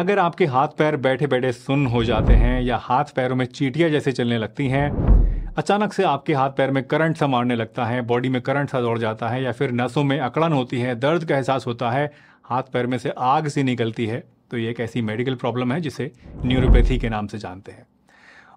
अगर आपके हाथ पैर बैठे बैठे सुन हो जाते हैं या हाथ पैरों में चीटियाँ जैसे चलने लगती हैं अचानक से आपके हाथ पैर में करंट सा मारने लगता है बॉडी में करंट सा दौड़ जाता है या फिर नसों में अकड़न होती है दर्द का एहसास होता है हाथ पैर में से आग सी निकलती है तो ये एक ऐसी मेडिकल प्रॉब्लम है जिसे न्यूरोपैथी के नाम से जानते हैं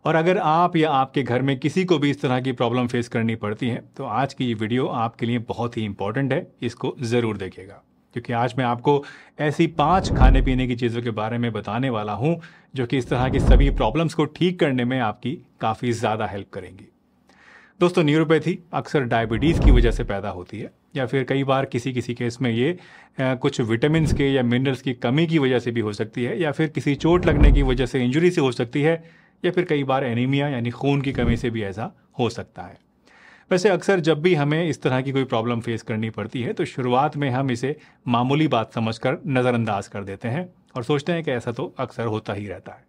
और अगर आप या आपके घर में किसी को भी इस तरह की प्रॉब्लम फेस करनी पड़ती है तो आज की ये वीडियो आपके लिए बहुत ही इंपॉर्टेंट है इसको ज़रूर देखिएगा क्योंकि आज मैं आपको ऐसी पांच खाने पीने की चीज़ों के बारे में बताने वाला हूं जो कि इस तरह की सभी प्रॉब्लम्स को ठीक करने में आपकी काफ़ी ज़्यादा हेल्प करेंगी दोस्तों न्यूरोपैथी अक्सर डायबिटीज़ की वजह से पैदा होती है या फिर कई बार किसी किसी केस में ये कुछ विटामिन के या मिनरल्स की कमी की वजह से भी हो सकती है या फिर किसी चोट लगने की वजह से इंजुरी से हो सकती है या फिर कई बार एनीमिया यानी खून की कमी से भी ऐसा हो सकता है वैसे अक्सर जब भी हमें इस तरह की कोई प्रॉब्लम फेस करनी पड़ती है तो शुरुआत में हम इसे मामूली बात समझकर नज़रअंदाज कर देते हैं और सोचते हैं कि ऐसा तो अक्सर होता ही रहता है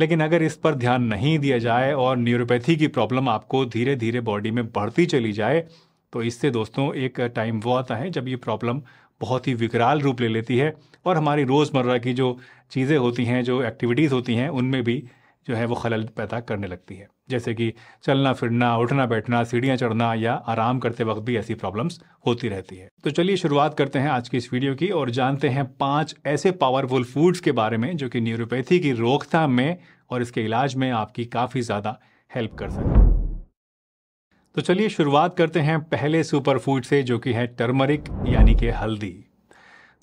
लेकिन अगर इस पर ध्यान नहीं दिया जाए और न्यूरोपैथी की प्रॉब्लम आपको धीरे धीरे बॉडी में बढ़ती चली जाए तो इससे दोस्तों एक टाइम वो आता है जब ये प्रॉब्लम बहुत ही विकराल रूप ले लेती है और हमारी रोज़मर्रा की जो चीज़ें होती हैं जो एक्टिविटीज़ होती हैं उनमें भी जो है वो खलल पैदा करने लगती है जैसे कि चलना फिरना उठना बैठना सीढ़ियाँ चढ़ना या आराम करते वक्त भी ऐसी प्रॉब्लम्स होती रहती है तो चलिए शुरुआत करते हैं आज की इस वीडियो की और जानते हैं पाँच ऐसे पावरफुल फूड्स के बारे में जो कि न्यूरोपैथी की रोकथाम में और इसके इलाज में आपकी काफ़ी ज़्यादा हेल्प कर सकते हैं तो चलिए शुरुआत करते हैं पहले सुपर फूड से जो कि है टर्मरिक यानी कि हल्दी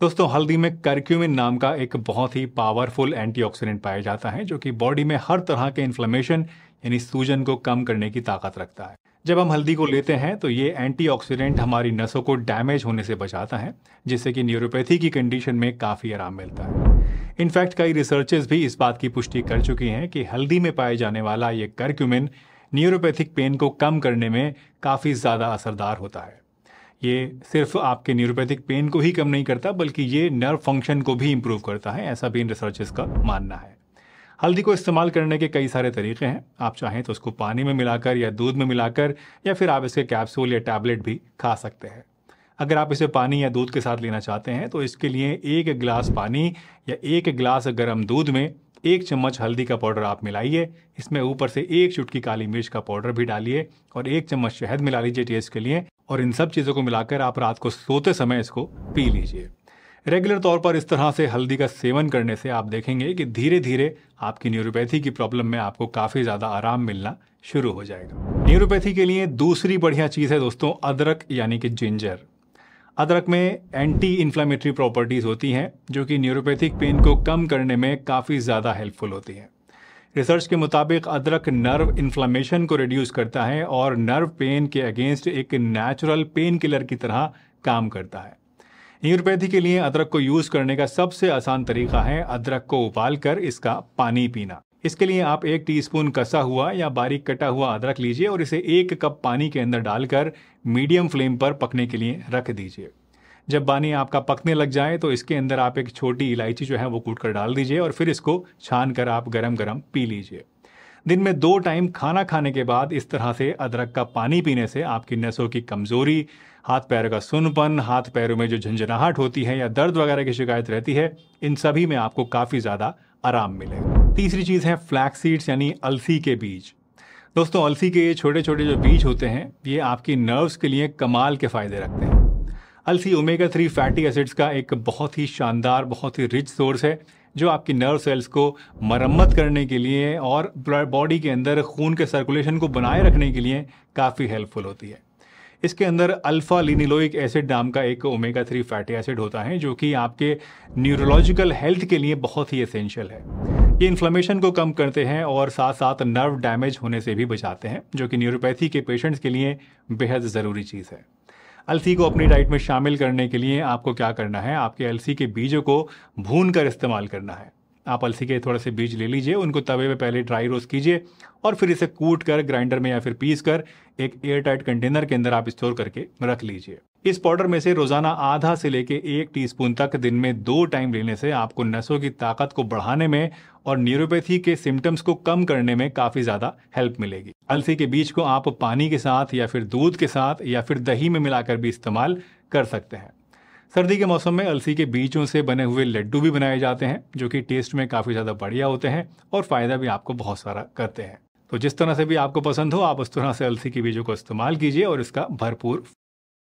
दोस्तों हल्दी में करक्यूमिन नाम का एक बहुत ही पावरफुल एंटीऑक्सीडेंट पाया जाता है जो कि बॉडी में हर तरह के इन्फ्लेमेशन यानी सूजन को कम करने की ताकत रखता है जब हम हल्दी को लेते हैं तो ये एंटीऑक्सीडेंट हमारी नसों को डैमेज होने से बचाता है जिससे कि न्यूरोपैथी की कंडीशन में काफ़ी आराम मिलता है इनफैक्ट कई रिसर्चेस भी इस बात की पुष्टि कर चुकी हैं कि हल्दी में पाए जाने वाला ये करक्यूमिन न्यूरोपैथिक पेन को कम करने में काफ़ी ज़्यादा असरदार होता है ये सिर्फ आपके न्यूरोपैथिक पेन को ही कम नहीं करता बल्कि ये नर्व फंक्शन को भी इम्प्रूव करता है ऐसा पेन रिसर्चेस का मानना है हल्दी को इस्तेमाल करने के कई सारे तरीके हैं आप चाहें तो उसको पानी में मिलाकर या दूध में मिलाकर या फिर आप इसके कैप्सूल या टैबलेट भी खा सकते हैं अगर आप इसे पानी या दूध के साथ लेना चाहते हैं तो इसके लिए एक गिलास पानी या एक गिलास गर्म दूध में एक चम्मच हल्दी का पाउडर आप मिलाइए इसमें ऊपर से एक चुटकी काली मिर्च का पाउडर भी डालिए और एक चम्मच शहद मिला लीजिए टेस्ट के लिए और इन सब चीज़ों को मिलाकर आप रात को सोते समय इसको पी लीजिए रेगुलर तौर पर इस तरह से हल्दी का सेवन करने से आप देखेंगे कि धीरे धीरे आपकी न्यूरोपैथी की प्रॉब्लम में आपको काफ़ी ज़्यादा आराम मिलना शुरू हो जाएगा न्यूरोपैथी के लिए दूसरी बढ़िया चीज़ है दोस्तों अदरक यानी कि जिंजर अदरक में एंटी इन्फ्लामेटरी प्रॉपर्टीज़ होती हैं जो कि न्यूरोपैथिक पेन को कम करने में काफ़ी ज़्यादा हेल्पफुल होती हैं रिसर्च के मुताबिक अदरक नर्व इन्फ्लामेशन को रिड्यूस करता है और नर्व पेन के अगेंस्ट एक नेचुरल पेन किलर की तरह काम करता है न्यूरोपैथी के लिए अदरक को यूज़ करने का सबसे आसान तरीका है अदरक को उबाल कर इसका पानी पीना इसके लिए आप एक टीस्पून कसा हुआ या बारीक कटा हुआ अदरक लीजिए और इसे एक कप पानी के अंदर डालकर मीडियम फ्लेम पर पकने के लिए रख दीजिए जब पानी आपका पकने लग जाए तो इसके अंदर आप एक छोटी इलायची जो है वो कूट कर डाल दीजिए और फिर इसको छान कर आप गरम गरम पी लीजिए दिन में दो टाइम खाना खाने के बाद इस तरह से अदरक का पानी पीने से आपकी नसों की कमजोरी हाथ पैरों का सुनपन हाथ पैरों में जो झंझनाहट होती है या दर्द वगैरह की शिकायत रहती है इन सभी में आपको काफ़ी ज़्यादा आराम मिलेगा तीसरी चीज़ है फ्लैक सीड्स यानी अलसी के बीज दोस्तों अलसी के ये छोटे छोटे जो बीज होते हैं ये आपकी नर्व्स के लिए कमाल के फ़ायदे रखते हैं अलसी ओमेगा थ्री फैटी एसिड्स का एक बहुत ही शानदार बहुत ही रिच सोर्स है जो आपकी नर्व सेल्स को मरम्मत करने के लिए और बॉडी के अंदर खून के सर्कुलेशन को बनाए रखने के लिए काफ़ी हेल्पफुल होती है इसके अंदर अल्फ़ा लिनिलोइक एसिड नाम का एक ओमेगा थ्री फैटी एसिड होता है जो कि आपके न्यूरोलॉजिकल हेल्थ के लिए बहुत ही एसेंशियल है ये इन्फ्लेमेशन को कम करते हैं और साथ साथ नर्व डैमेज होने से भी बचाते हैं जो कि न्यूरोपैथी के पेशेंट्स के लिए बेहद ज़रूरी चीज़ है अलसी को अपनी डाइट में शामिल करने के लिए आपको क्या करना है आपके अलसी के बीजों को भून कर इस्तेमाल करना है आप अलसी के थोड़े से बीज ले लीजिए उनको तवे पे पहले ड्राई रोस्ट कीजिए और फिर इसे कूट कर ग्राइंडर में या फिर पीस कर एक एयर टाइट कंटेनर के अंदर आप स्टोर करके रख लीजिए इस पाउडर में से रोजाना आधा से लेके एक टीस्पून तक दिन में दो टाइम लेने से आपको नसों की ताकत को बढ़ाने में और न्यूरोपैथी के सिम्टम्स को कम करने में काफी ज्यादा हेल्प मिलेगी अलसी के बीज को आप पानी के साथ या फिर दूध के साथ या फिर दही में मिलाकर भी इस्तेमाल कर सकते हैं सर्दी के मौसम में अलसी के बीजों से बने हुए लड्डू भी बनाए जाते हैं जो कि टेस्ट में काफ़ी ज़्यादा बढ़िया होते हैं और फ़ायदा भी आपको बहुत सारा करते हैं तो जिस तरह से भी आपको पसंद हो आप उस तरह से अलसी के बीजों को इस्तेमाल कीजिए और इसका भरपूर